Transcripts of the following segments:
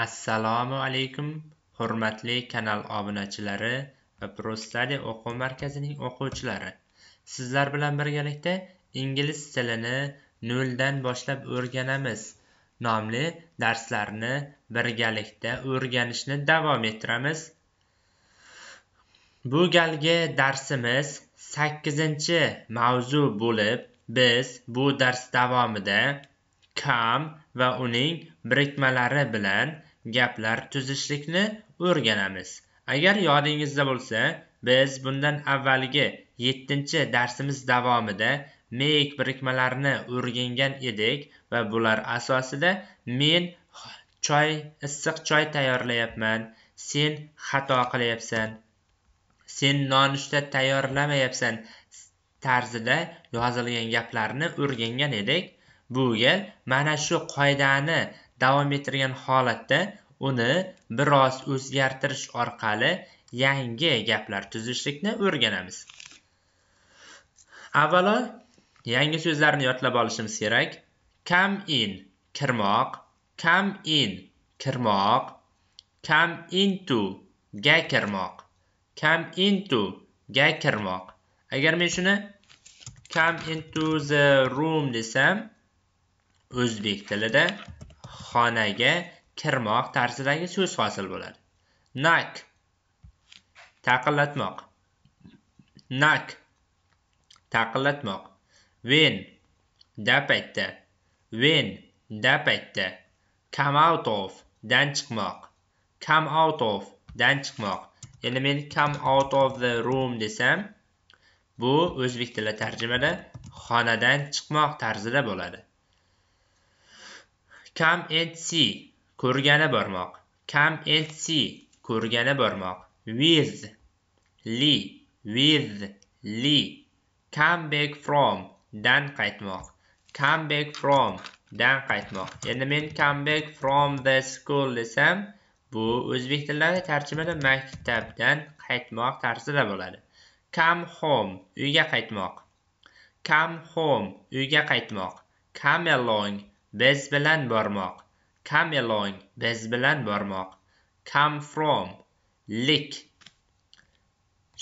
assalomu alaykum hurmatli kanal obunachilari va prostadi o'quv markazining o'quvchilari sizlar bilan birgalikda ingliz tilini noldan boshlab o'rganamiz nomli darslarni birgalikda o'rganishni davom ettiramiz bu galgi darsimiz sakkizinchi mavzu bo'lib biz bu dars davomida kam va uning birikmalari bilan gaplar tuzishlikni o'rganamiz. Agar yodingizda bo'lsa, biz bundan avvalgi 7-darsimiz davomida make birikmalarini o'rgangan edik va bular asosida men choy, issiq choy tayyorlayapman, sen xato qilyapsan, sen nonushta tayyorlamayapsan tarzida yozilgan gaplarni o'rgangan edik bu yil mana shu qoidani davom ettirgan holatda uni biroz o'zgartirish orqali yangi gaplar tuzishlikni o'rganamiz avvalo yangi so'zlarni yodlab olishimiz kerak kam in kirmoq kam in kirmoq kam into ga kirmoq kam into ga kirmoq agar men shuni come into the room desam o'zbek tilida xonaga kirmoq tarzidagi so'z hosil bo'ladi. Nak taqillatmoq. Nak taqillatmoq. When da paytda. When da paytda. Come out of dan chiqmoq. Come out of dan chiqmoq. endi men come out of the room desam, bu o'zbek tili tarjimada xonadan chiqmoq tarzida bo'ladi. Come kam see. ko'rgani bormoq and see. ko'rgani bormoq with li with li come back from dan qaytmoq come back from dan qaytmoq endi men come back from the school desam bu o'zbek tilidagi tarjimada maktabdan qaytmoq tarzida bo'ladi come home uyga qaytmoq come home uyga qaytmoq come along biz bilan bormoq come along biz bilan bormoq come from lik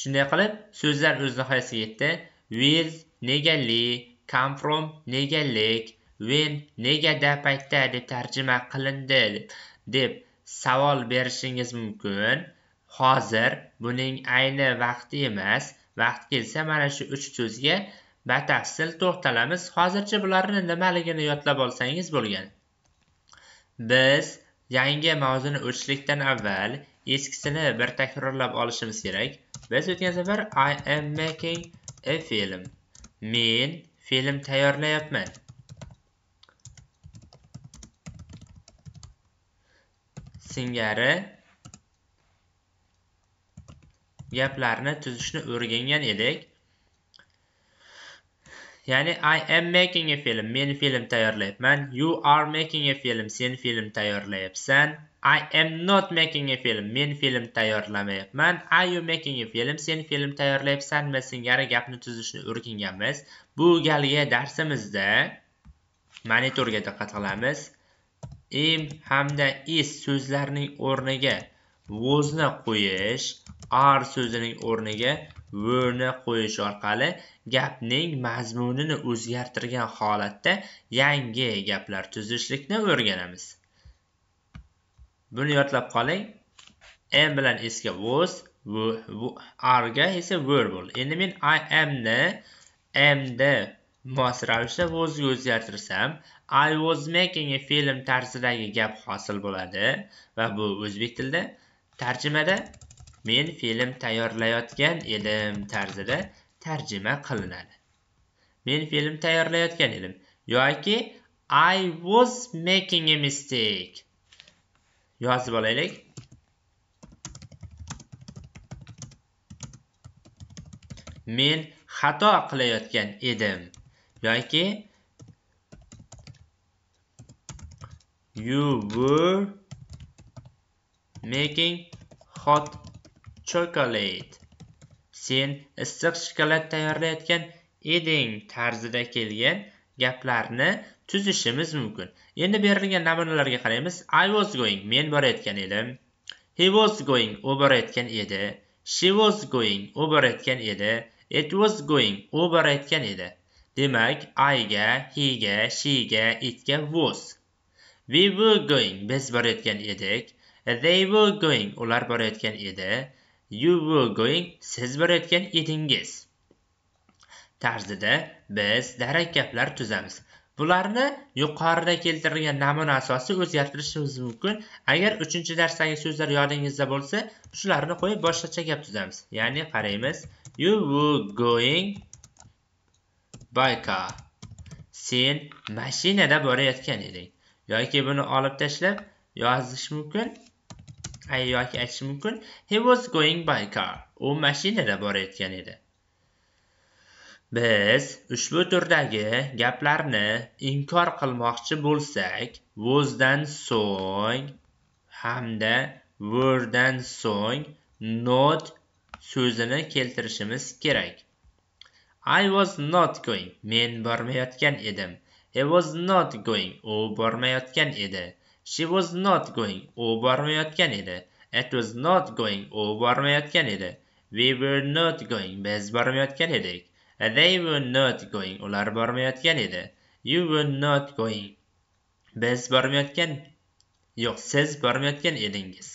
shunday qilib so'zlar o'z nihoyasiga yetdi will nega li come from nega lik when negada paytda deb tarjima qilindi deb savol berishingiz mumkin hozir buning ayni vaqti emas vaqti kelsa mana shu uch so'zga batafsil to'xtalamiz hozircha bularni nimaligini yodlab olsangiz bo'lgan biz yangi mavzuni o'tishlikdan avval eskisini bir takrorlab olishimiz kerak biz o'tgan safar i am making a film men film tayyorlayapman singari gaplarni tuzishni o'rgangan edik ya'ni I am making a film. Men film tayyorlayapman. You are making a film. Sen film tayyorlayapsan. I am not making a film. Men film tayyorlamayapman. Are you making a film? Sen film tayyorlayapsanmi? Singari gapni tuzishni o'rganganmiz. Bu galgi darsimizda monitorga diqqat qilamiz. Im hamda is so'zlarining o'rniga vozni qo'yish are so'zining o'rniga were'ni qo'yish orqali gapning mazmunini o'zgartirgan holatda yangi gaplar tuzishlikni o'rganamiz buni yodlab qoling am bilan esga was ga esa were bo'ldi endi men i am amni mos ravishda wasga o'zgartirsam i was making a film tarzidagi gap hosil bo'ladi va bu o'zbek tilida tarjimada men film tayyorlayotgan edim tarzida tarjima qilinadi men film tayyorlayotgan edim yoki I was making a mistake yozib olaylik men xato qilayotgan edim yoki you were making hot chocolate. Sen issiq shokolad tayyorlayotgan eding tarzida kelgan gaplarni tuzishimiz mumkin. Endi berilgan namunalarga qaraymiz. I was going men borayotgan edim. He was going u borayotgan edi. She was going u borayotgan edi. It was going u borayotgan edi. Demak, I ga, he ga, she ga, it ga was. We were going biz borayotgan edik. They were going ular borayotgan edi. you were going siz borayotgan edingiz tarzida biz darak gaplar tuzamiz bularni yuqorida keltirilgan namuna asosida o'zgartirishimiz mumkin agar uchinchi darsdagi so'zlar yodingizda bo'lsa shularni qo'yib boshqacha gap tuzamiz ya'ni qaraymiz you were going by car sen mashinada borayotgan eding yoki buni olib tashlab yozish mumkin yoki aytish mumkin he was going by car u mashinada borayotgan edi biz ushbu turdagi gaplarni inkor qilmoqchi bo'lsak was dan so'ng hamda were dan so'ng not so'zini keltirishimiz kerak i was not going men bormayotgan edim he was not going u bormayotgan edi She was not going. U bormayotgan edi. It was not going. U bormayotgan edi. We were not going. Biz bormayotgan edik. They were not going. Ular bormayotgan edi. You were not going. Biz bormayotgan yo'q, siz bormayotgan edingiz.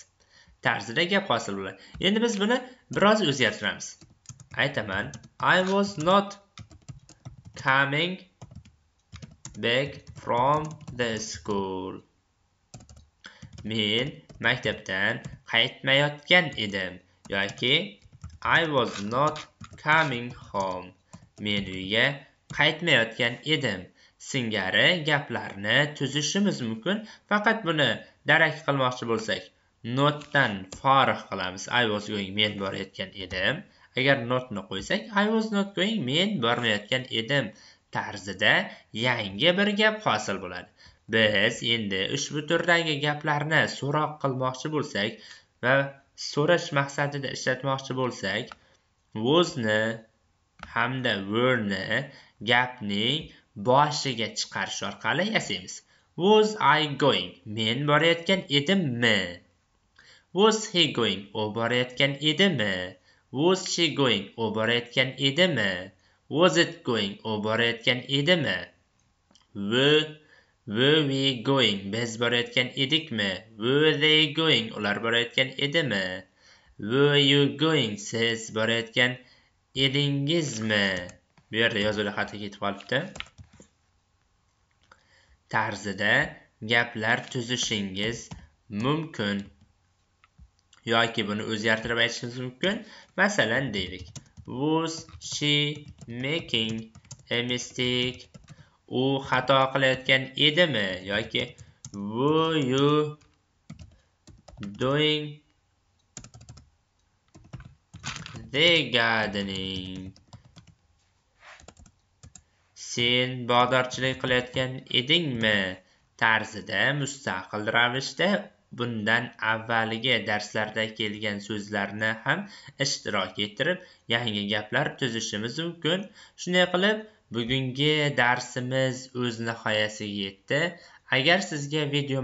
Tarzida gap hosil bo'ladi. Endi biz buni biroz o'zgartiramiz. Aytaman, I was not coming back from the school. Men maktabdan qaytmayotgan edim yoki I was not coming home. Men uyga qaytmayotgan edim. Singari gaplarni tuzishimiz mumkin, faqat buni darak qilmoqchi bo'lsak, notdan forig' qilamiz. I was going men borayotgan edim. Agar notni qo'ysak, I was not going men bormayotgan edim tarzida yangi bir gap hosil bo'ladi. biz endi ushbu turdagi gaplarni so'roq qilmoqchi bo'lsak va so'rash maqsadida ishlatmoqchi bo'lsak was'ni hamda wereni gapning boshiga chiqarish orqali yasaymiz was i going men borayotgan edimmi was he going u borayotgan edimi was she going u borayotgan edimi was it going u borayotgan edimi Were Were we going? Biz borayotgan edikmi? Were they going? Ular borayotgan edimi? Were you going? Siz borayotgan edingizmi? Bu yerda yozuvlar xato ketib qolibdi. Tarzida gaplar tuzishingiz mumkin. yoki buni o'zgartirib aytishingiz mumkin. Masalan, deylik: Was she making a mistake u xato qilayotgan edimi yoki were you doing the gardening sen bog'dorchilik qilayotgan edingmi tarzida mustaqil ravishda bundan avvalgi darslarda kelgan so'zlarni ham ishtirok ettirib yangi gaplar tuzishimiz mumkin shunday qilib bugungi darsimiz o'z nihoyasiga yetdi agar sizga video